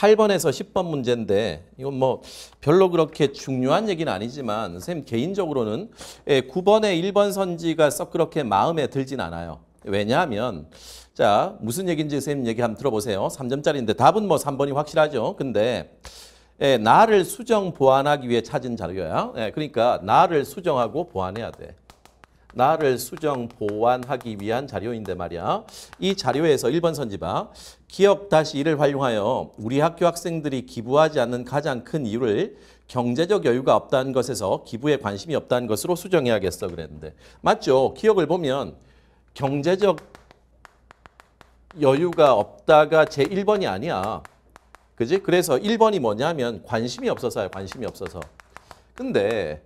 8번에서 10번 문제인데 이건 뭐 별로 그렇게 중요한 얘기는 아니지만 선생님 개인적으로는 9번에 예, 1번 선지가 썩 그렇게 마음에 들진 않아요. 왜냐하면 자 무슨 얘기인지 선생님 얘기 한번 들어보세요. 3점짜리인데 답은 뭐 3번이 확실하죠. 근데 예, 나를 수정 보완하기 위해 찾은 자료야. 예, 그러니까 나를 수정하고 보완해야 돼. 나를 수정, 보완하기 위한 자료인데 말이야. 이 자료에서 1번 선지봐. 기업 다시 이를 활용하여 우리 학교 학생들이 기부하지 않는 가장 큰 이유를 경제적 여유가 없다는 것에서 기부에 관심이 없다는 것으로 수정해야겠어 그랬는데. 맞죠? 기억을 보면 경제적 여유가 없다가 제 1번이 아니야. 그지? 그래서 1번이 뭐냐면 관심이 없어서야 관심이 없어서. 근데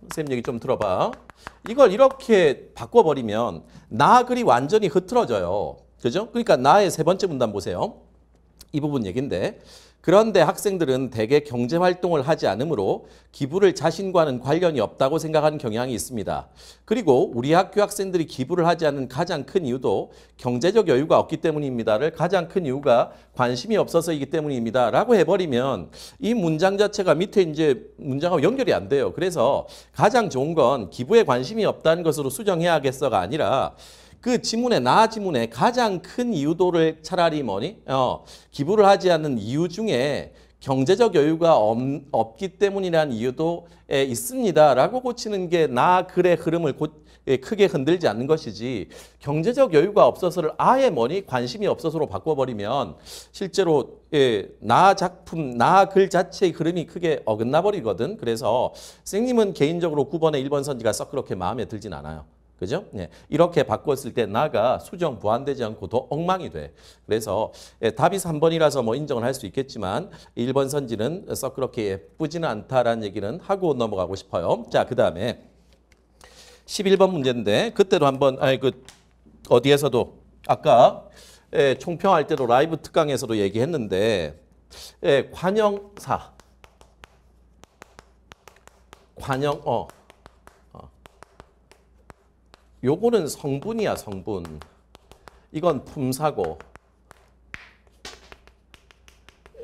선생님 얘기 좀 들어봐. 이걸 이렇게 바꿔버리면 나 글이 완전히 흐트러져요. 그죠? 그러니까 나의 세 번째 문단 보세요. 이 부분 얘긴데 그런데 학생들은 대개 경제 활동을 하지 않으므로 기부를 자신과는 관련이 없다고 생각하는 경향이 있습니다. 그리고 우리 학교 학생들이 기부를 하지 않는 가장 큰 이유도 경제적 여유가 없기 때문입니다를 가장 큰 이유가 관심이 없어서이기 때문입니다. 라고 해버리면 이 문장 자체가 밑에 이제 문장하고 연결이 안 돼요. 그래서 가장 좋은 건 기부에 관심이 없다는 것으로 수정해야겠어가 아니라 그 지문에 나 지문에 가장 큰 이유도를 차라리 뭐니 어, 기부를 하지 않는 이유 중에 경제적 여유가 없, 기 때문이라는 이유도 에, 있습니다라고 고치는 게 나 글의 흐름을 고, 에, 예, 크게 흔들지 않는 것이지 경제적 여유가 없어서를 아예 뭐니 관심이 없어서로 바꿔버리면 실제로 예, 나 작품, 나 글 자체의 흐름이 크게 어긋나 버리거든. 그래서 선생님은 개인적으로 9번에 1번 선지가 썩 그렇게 마음에 들진 않아요. 그죠? 예. 이렇게 바꿨을 때 나가 수정 보완되지 않고 더 엉망이 돼. 그래서 예, 답이 3번이라서 뭐 인정을 할 수 있겠지만 1번 선지는 썩 그렇게 예쁘지는 않다라는 얘기는 하고 넘어가고 싶어요. 자, 그다음에 11번 문제인데 그때도 한번 아니 그 어디에서도 아까 예, 총평할 때도 라이브 특강에서도 얘기했는데 예, 관영사 관영 어 요거는 성분이야 성분. 이건 품사고.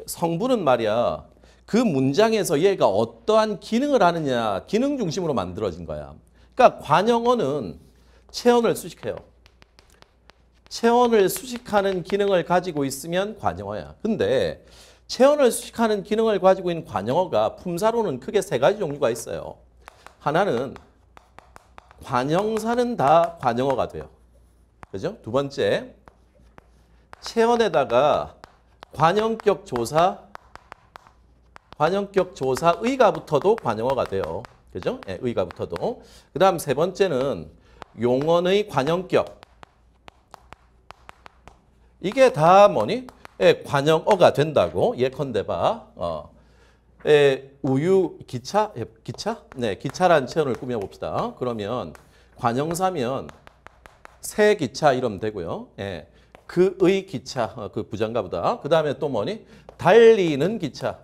성분은 말이야 그 문장에서 얘가 어떠한 기능을 하느냐 기능 중심으로 만들어진 거야. 그러니까 관영어는 체온을 수식해요. 체온을 수식하는 기능을 가지고 있으면 관영어야. 근데 체온을 수식하는 기능을 가지고 있는 관영어가 품사로는 크게 세 가지 종류가 있어요. 하나는 관형사는 다 관형어가 돼요. 그죠? 두 번째, 체언에다가 관형격 조사, 관형격 조사 의가부터도 관형어가 돼요. 그죠? 예, 의가부터도. 그 다음 세 번째는 용언의 관형격. 이게 다 뭐니? 예, 관형어가 된다고 예컨대 봐. 어. 에, 우유 기차 예, 기차 네 기차란 체온을 꾸며 봅시다. 그러면 관형사면 새 기차 이러면 되고요. 예. 그의 기차 어, 그 부장가보다 그 다음에 또 뭐니 달리는 기차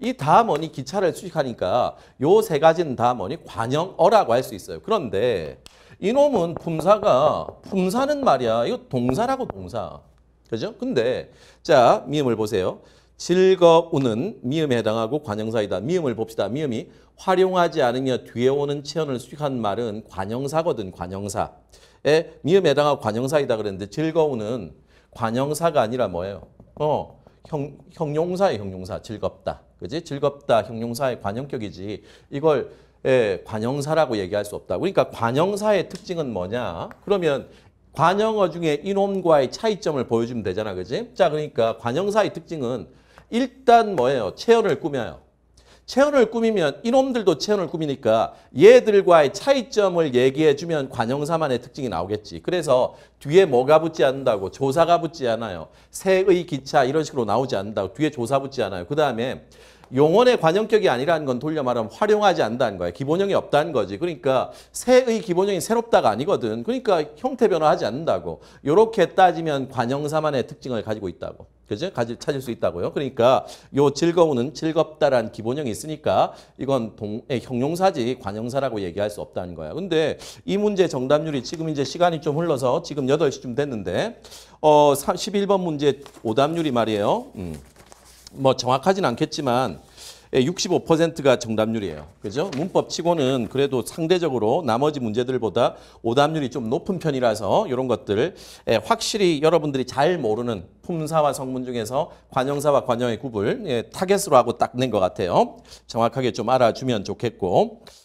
이 다 뭐니 기차를 수식하니까 요 세 가지는 다 뭐니 관형어라고 할 수 있어요. 그런데 이놈은 품사가 품사는 말이야 이거 동사라고 동사 그죠? 근데 자 미음을 보세요. 즐거우는 미음에 해당하고 관형사이다. 미음을 봅시다. 미음이 활용하지 않으며 뒤에 오는 체언을 수익한 말은 관형사거든. 관형사에 미음에 해당하고 관형사이다 그랬는데 즐거우는 관형사가 아니라 뭐예요? 어, 형, 형용사의 형용사 즐겁다. 그지? 즐겁다 형용사의 관형격이지. 이걸 예, 관형사라고 얘기할 수 없다. 그러니까 관형사의 특징은 뭐냐? 그러면 관형어 중에 이놈과의 차이점을 보여주면 되잖아. 그지? 자, 그러니까 관형사의 특징은 일단 뭐예요? 체온을 꾸며요. 체온을 꾸미면 이놈들도 체온을 꾸미니까 얘들과의 차이점을 얘기해주면 관형사만의 특징이 나오겠지. 그래서 뒤에 뭐가 붙지 않는다고 조사가 붙지 않아요. 새의 기차 이런 식으로 나오지 않는다고 뒤에 조사 붙지 않아요. 그 다음에 용언의 관형격이 아니라는 건 돌려 말하면 활용하지 않는다는 거예요 기본형이 없다는 거지. 그러니까 새의 기본형이 새롭다가 아니거든. 그러니까 형태 변화하지 않는다고. 이렇게 따지면 관형사만의 특징을 가지고 있다고. 그죠? 가질 찾을 수 있다고요. 그러니까 요 즐거우는 즐겁다란 기본형이 있으니까 이건 동, 에, 형용사지 관형사라고 얘기할 수 없다는 거야. 근데 이 문제 정답률이 지금 이제 시간이 좀 흘러서 지금 8시쯤 됐는데 어 11번 문제 오답률이 말이에요. 음, 뭐 정확하진 않겠지만 65%가 예, 정답률이에요. 그죠? 문법 치고는 그래도 상대적으로 나머지 문제들보다 오답률이 좀 높은 편이라서 이런 것들 예, 확실히 여러분들이 잘 모르는 품사와 성문 중에서 관형사와 관형의 구분 예, 타겟으로 하고 딱 낸 것 같아요. 정확하게 좀 알아주면 좋겠고.